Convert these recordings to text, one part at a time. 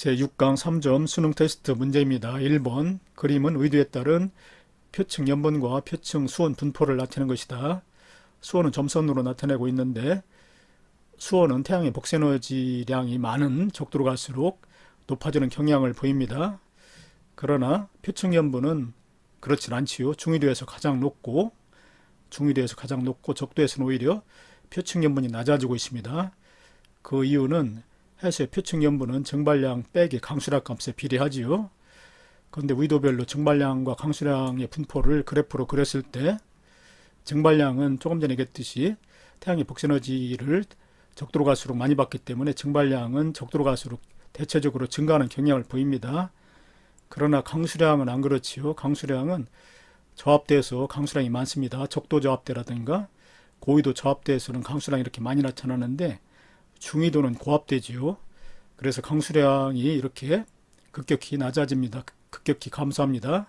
제6강 3점 수능 테스트 문제입니다. 1번 그림은 의도에 따른 표층 연번과 표층 수원 분포를 나타낸 것이다. 수원은 점선으로 나타내고 있는데 수원은 태양의 복세너지량이 많은 적도로 갈수록 높아지는 경향을 보입니다. 그러나 표층 연분은 그렇진 않지요. 중위도에서 가장 높고 중위도에서 가장 높고 적도에서는 오히려 표층 연분이 낮아지고 있습니다. 그 이유는 해수의 표층 염분은 증발량 빼기 강수량 값에 비례하지요. 그런데 위도별로 증발량과 강수량의 분포를 그래프로 그렸을 때 증발량은 조금 전에 얘기했듯이 태양의 복세너지를 적도로 갈수록 많이 받기 때문에 증발량은 적도로 갈수록 대체적으로 증가하는 경향을 보입니다. 그러나 강수량은 안 그렇지요. 강수량은 저압대에서 강수량이 많습니다. 적도 저압대라든가 고위도 저압대에서는 강수량이 이렇게 많이 나타나는데 중위도는 고압되지요. 그래서 강수량이 이렇게 급격히 낮아집니다. 급격히 감소합니다.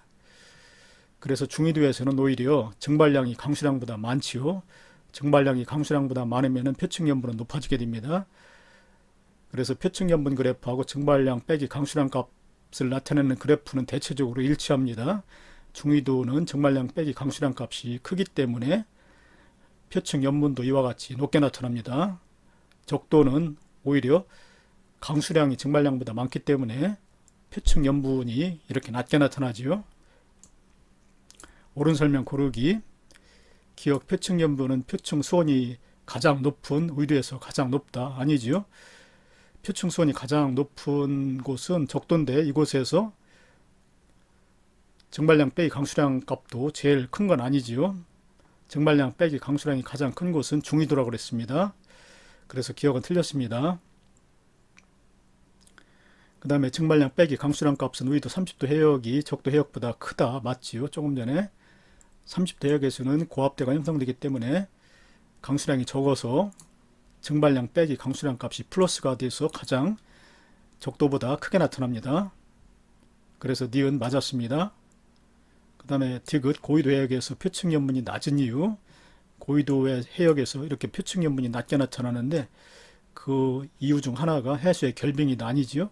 그래서 중위도에서는 오히려 증발량이 강수량보다 많지요. 증발량이 강수량보다 많으면 표층염분은 높아지게 됩니다. 그래서 표층염분 그래프하고 증발량 빼기 강수량 값을 나타내는 그래프는 대체적으로 일치합니다. 중위도는 증발량 빼기 강수량 값이 크기 때문에 표층 연분도 이와 같이 높게 나타납니다. 적도는 오히려 강수량이 증발량보다 많기 때문에 표층 염분이 이렇게 낮게 나타나지요. 오른 설명 고르기 기억 표층 염분은 표층 수온이 가장 높은 의류에서 가장 높다 아니지요. 표층 수온이 가장 높은 곳은 적도인데 이곳에서 증발량 빼기 강수량 값도 제일 큰 건 아니지요. 증발량 빼기 강수량이 가장 큰 곳은 중위도라고 그랬습니다. 그래서 기억은 틀렸습니다. 그 다음에 증발량 빼기 강수량 값은 우위도 30도 해역이 적도 해역보다 크다. 맞지요? 조금 전에 30도 해역에서는 고압대가 형성되기 때문에 강수량이 적어서 증발량 빼기 강수량 값이 플러스가 돼서 가장 적도보다 크게 나타납니다. 그래서 니은 맞았습니다. 그 다음에 디귿 고위도 해역에서 표층 연분이 낮은 이유 고위도의 해역에서 이렇게 표층 염분이 낮게 나타나는데 그 이유 중 하나가 해수의 결빙이 난이지요.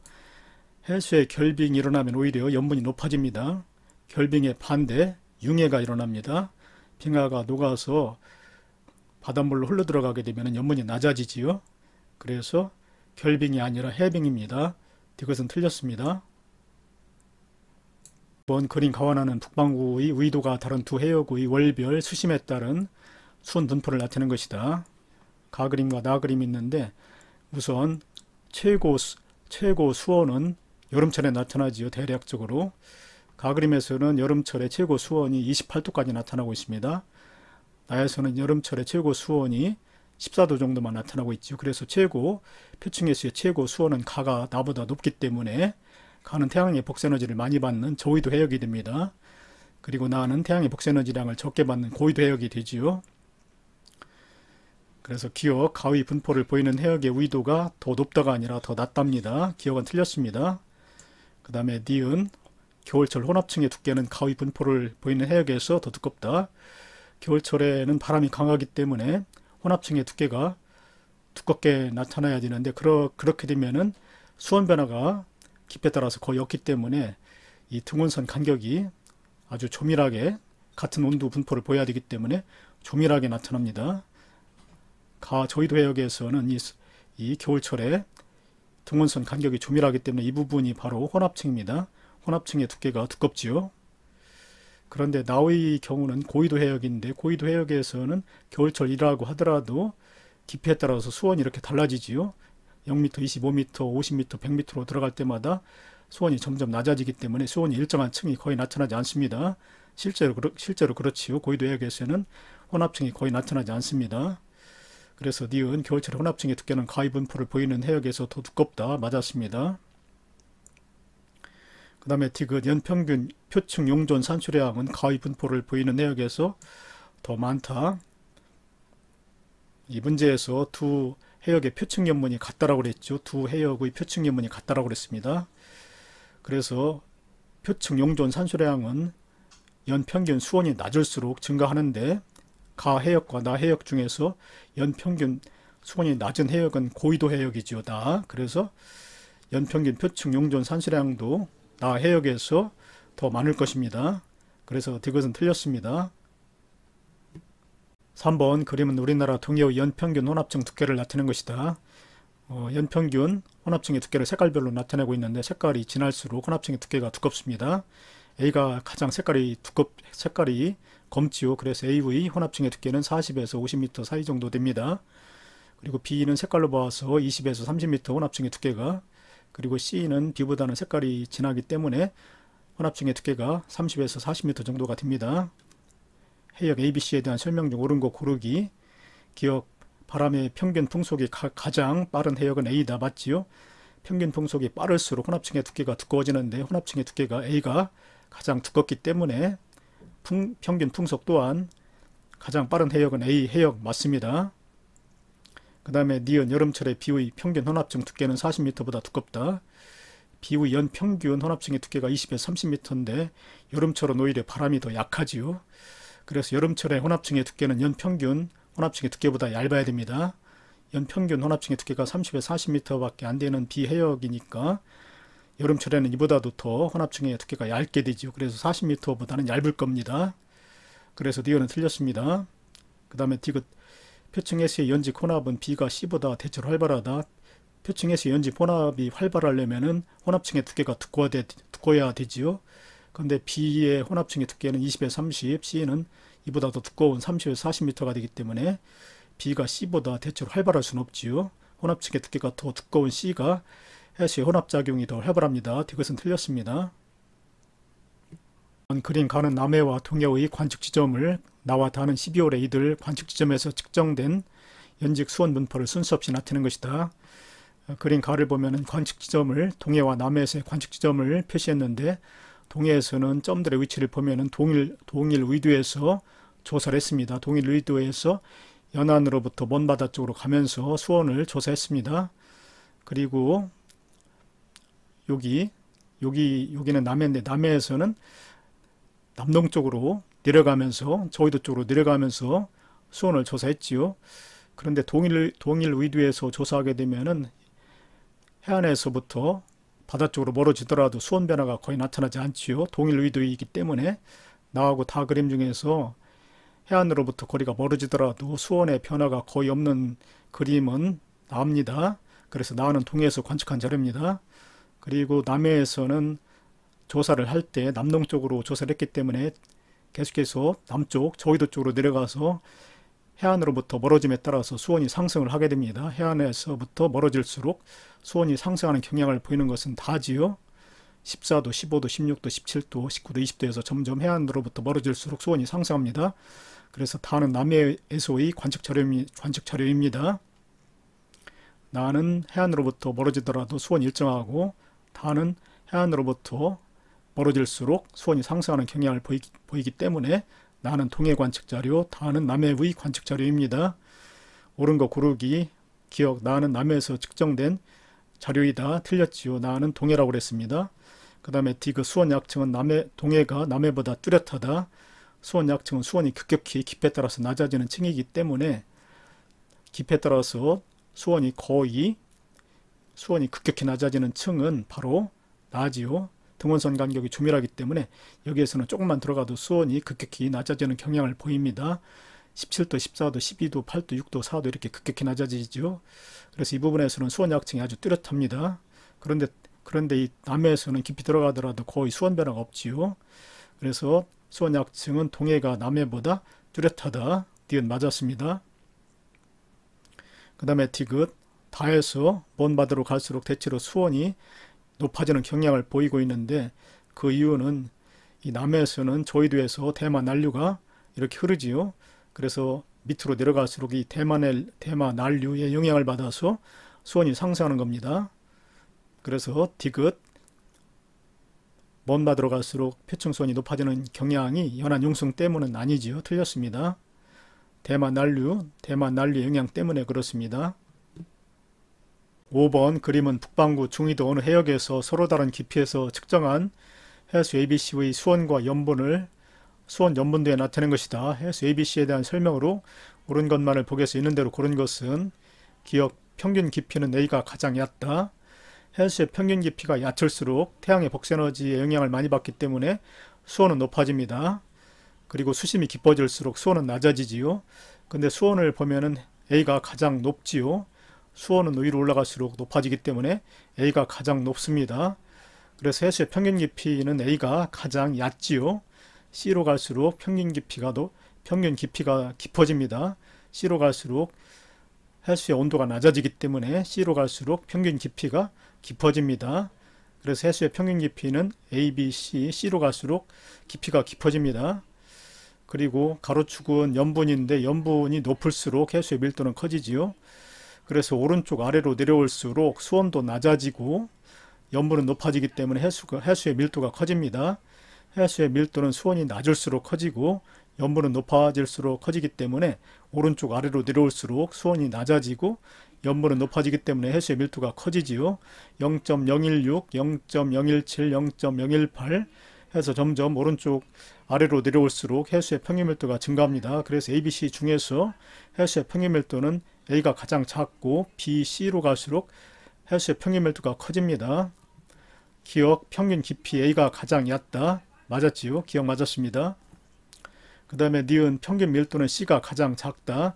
해수의 결빙이 일어나면 오히려 염분이 높아집니다. 결빙의 반대 융해가 일어납니다. 빙하가 녹아서 바닷물로 흘러들어가게 되면 염분이 낮아지지요. 그래서 결빙이 아니라 해빙입니다. 이것은 틀렸습니다. 번 그림 가와나는 북방구의위도가 다른 두 해역의 월별 수심에 따른 수순 분포를 나타낸 것이다. 가 그림과 나 그림이 있는데 우선 최고, 수, 최고 수온은 여름철에 나타나지요. 대략적으로. 가 그림에서는 여름철에 최고 수온이 28도까지 나타나고 있습니다. 나에서는 여름철에 최고 수온이 14도 정도만 나타나고 있죠. 그래서 최고, 표층에서의 최고 수온은 가가 나보다 높기 때문에 가는 태양의 복세너지를 많이 받는 저위도 해역이 됩니다. 그리고 나는 태양의 복세너지량을 적게 받는 고위도 해역이 되지요. 그래서 기억, 가위 분포를 보이는 해역의 위도가 더 높다가 아니라 더 낮답니다. 기억은 틀렸습니다. 그 다음에 니은, 겨울철 혼합층의 두께는 가위 분포를 보이는 해역에서 더 두껍다. 겨울철에는 바람이 강하기 때문에 혼합층의 두께가 두껍게 나타나야 되는데 그러, 그렇게 되면은 수온 변화가 깊에 따라서 거의 없기 때문에 이 등온선 간격이 아주 조밀하게 같은 온도 분포를 보여야 되기 때문에 조밀하게 나타납니다. 가 저희도 해역에서는 이, 이 겨울철에 등원선 간격이 조밀하기 때문에 이 부분이 바로 혼합층입니다. 혼합층의 두께가 두껍지요. 그런데 나우의 경우는 고위도 해역인데 고위도 해역에서는 겨울철이라고 하더라도 깊이에 따라서 수온이 이렇게 달라지지요. 0m, 25m, 50m, 100m로 들어갈 때마다 수온이 점점 낮아지기 때문에 수온이 일정한 층이 거의 나타나지 않습니다. 실제로, 그 실제로 그렇지요. 고위도 해역에서는 혼합층이 거의 나타나지 않습니다. 그래서 니은 겨울철 혼합층의 두께는 가위 분포를 보이는 해역에서 더 두껍다. 맞았습니다. 그 다음에 디귿 연평균 표층 용존 산출량은 가위 분포를 보이는 해역에서 더 많다. 이 문제에서 두 해역의 표층 연문이 같다라고 그랬죠. 두 해역의 표층 연문이 같다라고 그랬습니다. 그래서 표층 용존 산수량은 연평균 수온이 낮을수록 증가하는데 가 해역과 나 해역 중에서 연평균 수온이 낮은 해역은 고위도 해역이지요다. 그래서 연평균 표층 용존 산실량도나 해역에서 더 많을 것입니다. 그래서 이것은 틀렸습니다. 3번 그림은 우리나라 동해의 연평균 혼합층 두께를 나타낸 것이다. 어, 연평균 혼합층의 두께를 색깔별로 나타내고 있는데 색깔이 진할수록 혼합층의 두께가 두껍습니다. A가 가장 색깔이 두껍 색깔이 검치우 그래서 AV 혼합층의 두께는 40에서 50m 사이 정도 됩니다. 그리고 B는 색깔로 봐서 20에서 30m 혼합층의 두께가 그리고 C는 B보다는 색깔이 진하기 때문에 혼합층의 두께가 30에서 40m 정도가 됩니다. 해역 ABC에 대한 설명 중 옳은 거 고르기 기억 바람의 평균 풍속이 가, 장 빠른 해역은 A다 맞지요? 평균 풍속이 빠를수록 혼합층의 두께가 두꺼워지는데 혼합층의 두께가 A가 가장 두껍기 때문에 풍, 평균 풍속 또한 가장 빠른 해역은 A 해역 맞습니다. 그 다음에 니은 여름철에 비의 평균 혼합층 두께는 40m보다 두껍다. 비의 연 평균 혼합층의 두께가 20에서 30m인데 여름철은 오히려 바람이 더 약하지요. 그래서 여름철에 혼합층의 두께는 연 평균 혼합층의 두께보다 얇아야 됩니다. 연 평균 혼합층의 두께가 30에서 40m밖에 안 되는 비해역이니까 여름철에는 이보다도 더 혼합층의 두께가 얇게 되죠. 그래서 40m보다는 얇을 겁니다. 그래서 니어는 틀렸습니다. 그 다음에 디귿 표층 해수의 연지 혼합은 B가 C보다 대체로 활발하다. 표층 해의연지 혼합이 활발하려면은 혼합층의 두께가 두꺼야, 두꺼야 되지요. 그런데 B의 혼합층의 두께는 20에 30, C는 이보다 도 두꺼운 30에 40m가 되기 때문에 B가 C보다 대체로 활발할 수는 없지요. 혼합층의 두께가 더 두꺼운 C가 해시 혼합작용이 더 활발합니다. 디귿은 틀렸습니다. 그림 가는 남해와 동해의 관측 지점을 나와 다는 12월에 이들 관측 지점에서 측정된 연직 수온 분포를 순수 없이 나타낸 것이다. 그림 가를 보면 관측 지점을 동해와 남해에서의 관측 지점을 표시했는데 동해에서는 점들의 위치를 보면 동일, 동일 의도에서 조사를 했습니다. 동일 의도에서 연안으로부터 먼 바다 쪽으로 가면서 수온을 조사했습니다. 그리고 여기 여기 여기는 남해인데 남해에서는 남동 쪽으로 내려가면서 저희도 쪽으로 내려가면서 수온을 조사했지요. 그런데 동일 동일 위도에서 조사하게 되면은 해안에서부터 바다 쪽으로 멀어지더라도 수온 변화가 거의 나타나지 않지요. 동일 위도이기 때문에 나하고 다 그림 중에서 해안으로부터 거리가 멀어지더라도 수온의 변화가 거의 없는 그림은 나옵니다. 그래서 나는 동해에서 관측한 자료입니다. 그리고 남해에서는 조사를 할 때 남동 쪽으로 조사를 했기 때문에 계속해서 남쪽 저위도 쪽으로 내려가서 해안으로부터 멀어짐에 따라서 수온이 상승을 하게 됩니다. 해안에서부터 멀어질수록 수온이 상승하는 경향을 보이는 것은 다지요. 14도, 15도, 16도, 17도, 19도, 20도에서 점점 해안으로부터 멀어질수록 수온이 상승합니다. 그래서 다는 남해에서의 관측 자료입니다. 나는 해안으로부터 멀어지더라도 수온 이 일정하고 하는 해안으로부터 멀어질수록 수온이 상승하는 경향을 보이기, 보이기 때문에 나는 동해 관측 자료, 다는 남해의 관측 자료입니다. 옳은 거 고르기, 기억, 나는 남해에서 측정된 자료이다. 틀렸지요. 나는 동해라고 그랬습니다. 그 다음에 디그 수원 약층은 남해, 동해가 남해보다 뚜렷하다. 수원 약층은 수원이 급격히 깊에 따라서 낮아지는 층이기 때문에 깊에 따라서 수원이 거의 수온이 급격히 낮아지는 층은 바로 나지요. 등원선 간격이 조밀하기 때문에 여기에서는 조금만 들어가도 수온이 급격히 낮아지는 경향을 보입니다. 17도, 14도, 12도, 8도, 6도, 4도 이렇게 급격히 낮아지죠. 그래서 이 부분에서는 수온 약층이 아주 뚜렷합니다. 그런데 그런데 이 남해에서는 깊이 들어가더라도 거의 수온 변화가 없지요. 그래서 수온 약층은 동해가 남해보다 뚜렷하다. 디귿 맞았습니다. 그 다음에 티귿 다해서 먼 바다로 갈수록 대체로 수온이 높아지는 경향을 보이고 있는데 그 이유는 이 남해에서는 조이도에서 대마 난류가 이렇게 흐르지요. 그래서 밑으로 내려갈수록 이 대만의 대마 난류의 영향을 받아서 수온이 상승하는 겁니다. 그래서 디귿 먼 바다로 갈수록 표층수온이 높아지는 경향이 연안 용성 때문은 아니지요. 틀렸습니다. 대마 난류, 대마 난류 영향 때문에 그렇습니다. 5번 그림은 북반구 중위도 어느 해역에서 서로 다른 깊이에서 측정한 해수 ABC의 수원과 연분을 수원 연분도에 나타낸 것이다. 해수 ABC에 대한 설명으로 옳은 것만을 보게 수 있는 대로 고른 것은 기억 평균 깊이는 A가 가장 얕다. 해수의 평균 깊이가 얕을수록 태양의 복세너지의 영향을 많이 받기 때문에 수온은 높아집니다. 그리고 수심이 깊어질수록 수온은 낮아지지요. 근데 수온을 보면은 A가 가장 높지요. 수원은 위로 올라갈수록 높아지기 때문에 A가 가장 높습니다. 그래서 해수의 평균 깊이는 A가 가장 얕지요. C로 갈수록 평균 깊이가 더 평균 깊이가 깊어집니다. C로 갈수록 해수의 온도가 낮아지기 때문에 C로 갈수록 평균 깊이가 깊어집니다. 그래서 해수의 평균 깊이는 A, B, C, C로 갈수록 깊이가 깊어집니다. 그리고 가로축은 염분인데 염분이 높을수록 해수의 밀도는 커지지요. 그래서 오른쪽 아래로 내려올수록 수온도 낮아지고 염분은 높아지기 때문에 해수가, 해수의 밀도가 커집니다. 해수의 밀도는 수온이 낮을수록 커지고 염분은 높아질수록 커지기 때문에 오른쪽 아래로 내려올수록 수온이 낮아지고 염분은 높아지기 때문에 해수의 밀도가 커지지요. 0.016, 0.017, 0.018 해서 점점 오른쪽 아래로 내려올수록 해수의 평균 밀도가 증가합니다. 그래서 ABC 중에서 해수의 평균 밀도는 A가 가장 작고 B, C로 갈수록 하수의 평균 밀도가 커집니다. 기억 평균 깊이 A가 가장 얕다. 맞았지요? 기억 맞았습니다. 그 다음에 니은 평균 밀도는 C가 가장 작다.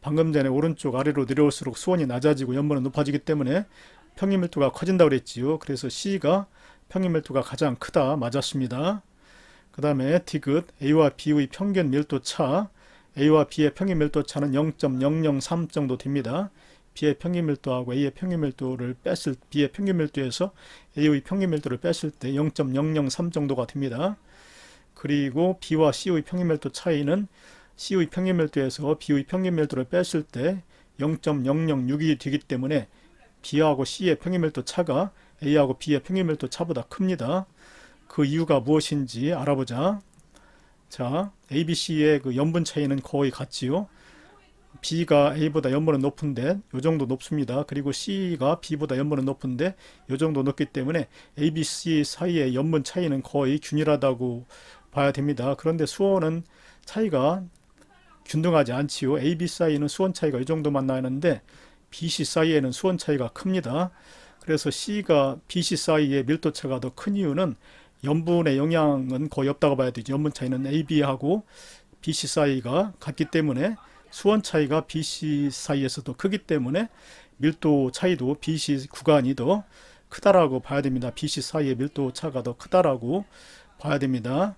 방금 전에 오른쪽 아래로 내려올수록 수온이 낮아지고 연분은 높아지기 때문에 평균 밀도가 커진다 고 그랬지요. 그래서 C가 평균 밀도가 가장 크다. 맞았습니다. 그 다음에 디귿 A와 B의 평균 밀도 차 A와 B의 평균 밀도 차는 0.003 정도 됩니다. B의 평균 밀도하고 A의 평균 밀도를 뺐을 B의 평균 밀도에서 A의 평균 밀도를 뺐을 때 0.003 정도가 됩니다. 그리고 B와 C의 평균 밀도 차이는 C의 평균 밀도에서 B의 평균 밀도를 뺐을 때0 0 0 6이 되기 때문에 B하고 C의 평균 밀도 차가 A하고 B의 평균 밀도 차보다 큽니다. 그 이유가 무엇인지 알아보자. 자, ABC의 그 연분 차이는 거의 같지요. B가 A보다 연분은 높은데 요 정도 높습니다. 그리고 C가 B보다 연분은 높은데 요 정도 높기 때문에 A, B, C 사이의 연분 차이는 거의 균일하다고 봐야 됩니다. 그런데 수원은 차이가 균등하지 않지요. A, B 사이는 에 수원 차이가 이 정도만 나는데 B, C 사이에는 수원 차이가 큽니다. 그래서 C가 B, C 사이의 밀도차가 더 큰 이유는 염분의 영향은 거의 없다고 봐야 되죠. 염분 차이는 AB하고 BC 사이가 같기 때문에 수원 차이가 BC 사이에서도 크기 때문에 밀도 차이도 BC 구간이 더 크다라고 봐야 됩니다. BC 사이의 밀도 차가 더 크다라고 봐야 됩니다.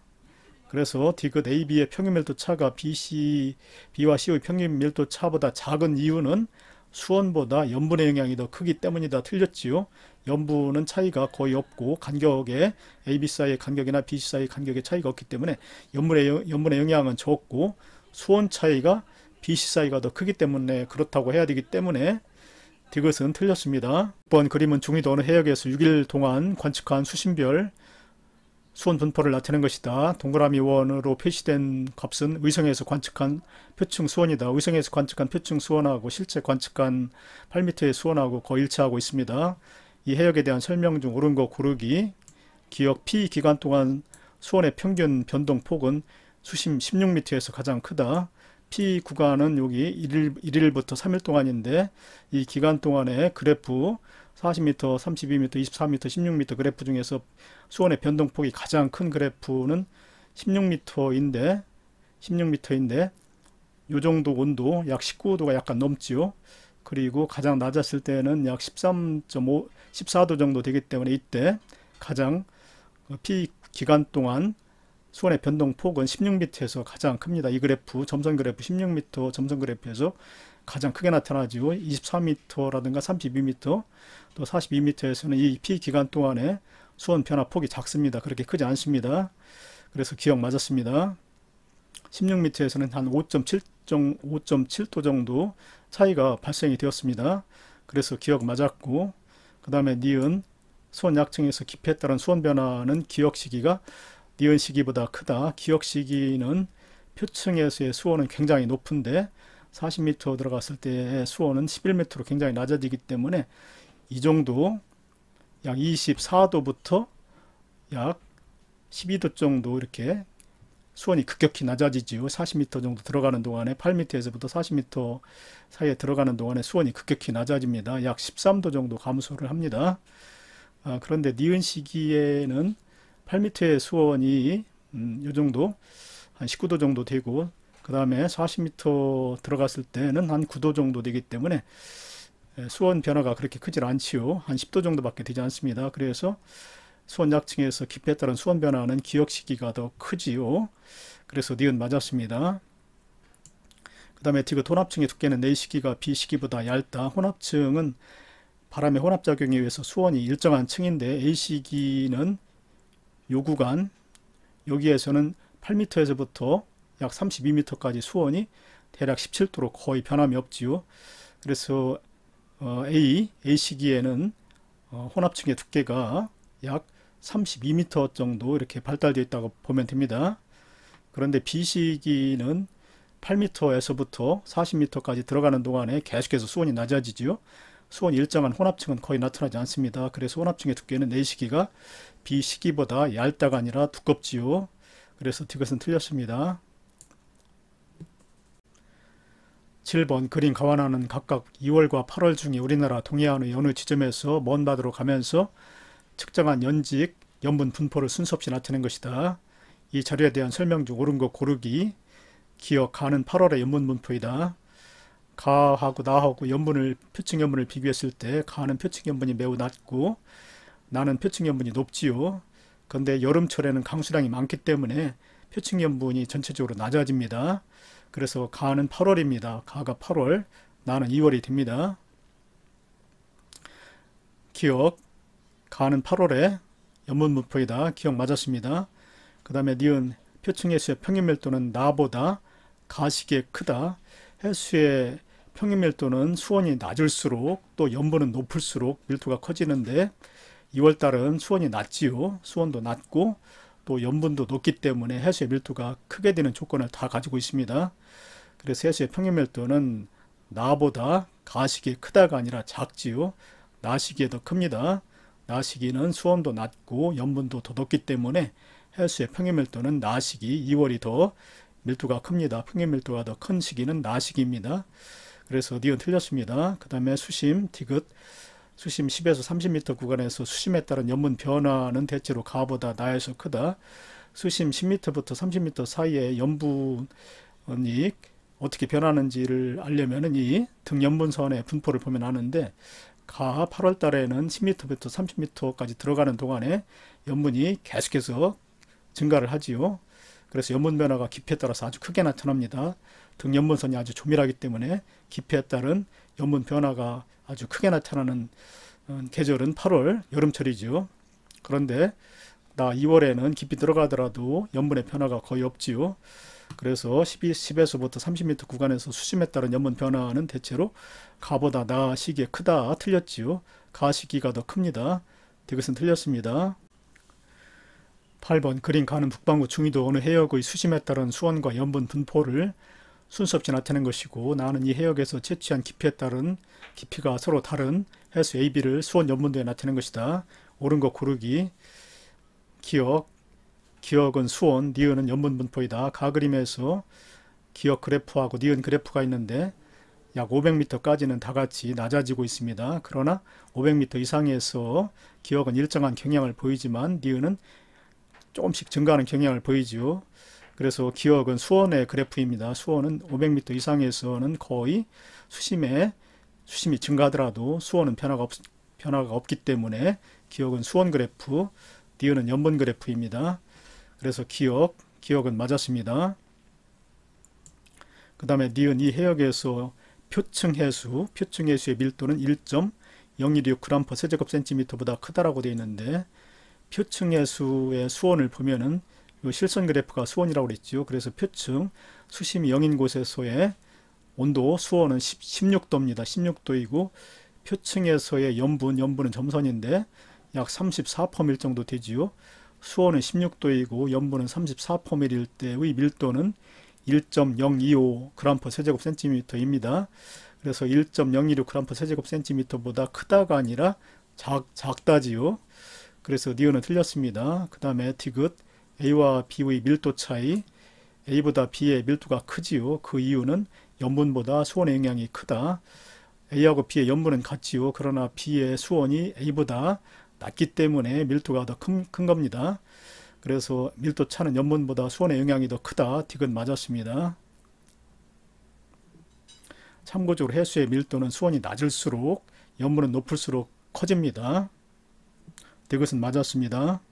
그래서 디귿 AB의 평균 밀도 차가 BC, B와 C의 평균 밀도 차보다 작은 이유는 수원보다 염분의 영향이 더 크기 때문이다 틀렸지요. 염분은 차이가 거의 없고 간격에 AB 사이의 간격이나 BC 사이의 간격의 차이가 없기 때문에 염분의, 염분의 영향은 적고 수원 차이가 BC 사이가 더 크기 때문에 그렇다고 해야 되기 때문에 디귿은 틀렸습니다. 이번 그림은 중위도 어느 해역에서 6일 동안 관측한 수심별 수온 분포를 나타낸 것이다. 동그라미 원으로 표시된 값은 의성에서 관측한 표층 수온이다. 의성에서 관측한 표층 수온하고 실제 관측한 8m의 수온하고 거의 일치하고 있습니다. 이 해역에 대한 설명 중 옳은 거 고르기 기억 P 기간 동안 수온의 평균 변동폭은 수심 16m에서 가장 크다. P 구간은 여기 1일, 1일부터 3일 동안인데 이 기간 동안의 그래프 4 0 미터, 삼십이 미터, 이십사 미터, 십육 미터 그래프 중에서 수온의 변동폭이 가장 큰 그래프는 1 6 미터인데 십육 미인데요 정도 온도 약1 9 도가 약간 넘지요. 그리고 가장 낮았을 때는 약 13.5, 1 4도 정도 되기 때문에 이때 가장 피 기간 동안 수온의 변동폭은 1 6 미터에서 가장 큽니다. 이 그래프, 점선 그래프 1 6 미터 점선 그래프에서 가장 크게 나타나지요. 24m라든가 32m 또 42m에서는 이피 기간 동안에 수온 변화 폭이 작습니다. 그렇게 크지 않습니다. 그래서 기억 맞았습니다. 16m에서는 한 5.7도 정도 차이가 발생이 되었습니다. 그래서 기억 맞았고 그 다음에 니은 수온 약층에서 깊이에 따른 수온 변화는 기억 시기가 니은 시기보다 크다. 기억 시기는 표층에서의 수온은 굉장히 높은데 사십 미터 들어갔을 때 수온은 십일 미터로 굉장히 낮아지기 때문에 이 정도 약 이십사 도부터약 십이 도 정도 이렇게 수온이 급격히 낮아지지요. 40m 정도 들어가는 동안에 8m에서부터 40m 사이에 들어가는 동안에 수온이 급격히 낮아집니다. 약 13도 정도 감소를 합니다. 아, 그런데 니은 시기에는 8m의 수온이 음, 이 정도 한 19도 정도 되고 그 다음에 40m 들어갔을 때는 한 9도 정도 되기 때문에 예, 수온 변화가 그렇게 크질 않지요. 한 10도 정도밖에 되지 않습니다. 그래서 수온 약층에서 깊이에 따른 수온 변화는 기억 시기가 더 크지요. 그래서 니은 맞았습니다. 그 다음에 디귿 혼합층의 두께는 내 네 시기가 B 시기보다 얇다. 혼합층은 바람의 혼합작용에 의해서 수온이 일정한 층인데 A 시기는 요 구간 여기에서는 8m에서부터 약 32m까지 수온이 대략 17도로 거의 변함이 없지요. 그래서 어, A, A 시기에는 어, 혼합층의 두께가 약 32m 정도 이렇게 발달되어 있다고 보면 됩니다. 그런데 B 시기는 8m에서부터 40m까지 들어가는 동안에 계속해서 수온이 낮아지지요. 수온 이 일정한 혼합층은 거의 나타나지 않습니다. 그래서 혼합층의 두께는 A 시기가 B 시기보다 얇다가 아니라 두껍지요. 그래서 이것은 틀렸습니다. 7번 그린 가와나는 각각 2월과 8월 중에 우리나라 동해안의 어느 지점에서 먼 바다로 가면서 측정한 연직, 연분 분포를 순서 없이 나타낸 것이다. 이 자료에 대한 설명 중 옳은 거 고르기 기억 가는 8월의 연분 분포이다. 가하고 나하고 연분을 표층 연분을 비교했을 때 가는 표층 연분이 매우 낮고 나는 표층 연분이 높지요. 근데 여름철에는 강수량이 많기 때문에 표층 연분이 전체적으로 낮아집니다. 그래서 가는 8월입니다. 가가 8월, 나는 2월이 됩니다. 기억, 가는 8월에 연문문포이다. 기억 맞았습니다. 그 다음에 니은 표층 해수의 평균 밀도는 나보다 가시기에 크다. 해수의 평균 밀도는 수온이 낮을수록 또연분은 높을수록 밀도가 커지는데 2월달은 수온이 낮지요. 수온도 낮고 또 염분도 높기 때문에 해수의 밀도가 크게 되는 조건을 다 가지고 있습니다. 그래서 해수의 평균 밀도는 나보다 가식이 크다가 아니라 작지요. 나시기에 더 큽니다. 나시기는 수온도 낮고 염분도 더 높기 때문에 해수의 평균 밀도는 나시기 2월이 더 밀도가 큽니다. 평균 밀도가 더 큰 시기는 나시기입니다. 그래서 니은 틀렸습니다. 그 다음에 수심, 디귿 수심 10에서 30m 구간에서 수심에 따른 연문 변화는 대체로 가보다 나에서 크다. 수심 10m부터 30m 사이에 연분이 어떻게 변하는지를 알려면 이 등연분선의 분포를 보면 아는데 가 8월 달에는 10m부터 30m까지 들어가는 동안에 연분이 계속해서 증가를 하지요. 그래서 연분 변화가 깊이에 따라서 아주 크게 나타납니다. 등연분선이 아주 조밀하기 때문에 깊이에 따른 연분 변화가 아주 크게 나타나는 어, 계절은 8월 여름철이죠. 그런데 나 2월에는 깊이 들어가더라도 염분의 변화가 거의 없지요. 그래서 12, 10에서부터 30m 구간에서 수심에 따른 염분 변화는 대체로 가보다 나 시기에 크다 틀렸지요. 가 시기가 더 큽니다. 이것은 틀렸습니다. 8번 그린 가는 북방구 중위도 어느 해역의 수심에 따른 수원과 염분 분포를 순수 없이 나타낸 것이고 나는 이 해역에서 채취한 깊이에 따른 깊이가 서로 다른 해수 AB를 수원 연문도에 나타낸 것이다. 옳은 것 고르기 기억 기억은 수원, 니은은 연문 분포이다. 가그림에서 기억 그래프하고 니은 그래프가 있는데 약 500m까지는 다같이 낮아지고 있습니다. 그러나 500m 이상에서 기억은 일정한 경향을 보이지만 니은은 조금씩 증가하는 경향을 보이지요. 그래서 기억은 수원의 그래프입니다. 수원은 500m 이상에서는 거의 수심에 수심이 증가하더라도 수원은 변화가, 없, 변화가 없기 때문에 기억은 수원 그래프, 니은은 연분 그래프입니다. 그래서 기억, 기억은 맞았습니다. 그 다음에 니은 이 해역에서 표층 해수, 표층 해수의 밀도는 1.016g/세제곱센티미터보다 크다라고 되어 있는데 표층 해수의 수원을 보면은 실선 그래프가 수온이라고 그랬죠. 그래서 표층 수심이 0인 곳에서의 온도 수온은 10, 16도입니다. 16도이고 표층에서의 염분, 염분은 점선인데 약 34퍼밀 정도 되지요. 수온은 16도이고 염분은 34퍼밀일 때의 밀도는 1 0 2 5 그램 퍼세제곱센티미터입니다 그래서 1 0 2 6 그램 퍼세제곱센티미터보다 크다가 아니라 작, 작다지요. 그래서 니은은 틀렸습니다. 그 다음에 디귿 A와 B의 밀도 차이, A보다 B의 밀도가 크지요. 그 이유는 염분보다 수원의 영향이 크다. A하고 B의 염분은 같지요. 그러나 B의 수원이 A보다 낮기 때문에 밀도가 더 큰, 큰 겁니다. 그래서 밀도 차는 염분보다 수원의 영향이 더 크다. 디귿 맞았습니다. 참고적으로 해수의 밀도는 수원이 낮을수록 염분은 높을수록 커집니다. 디귿은 맞았습니다.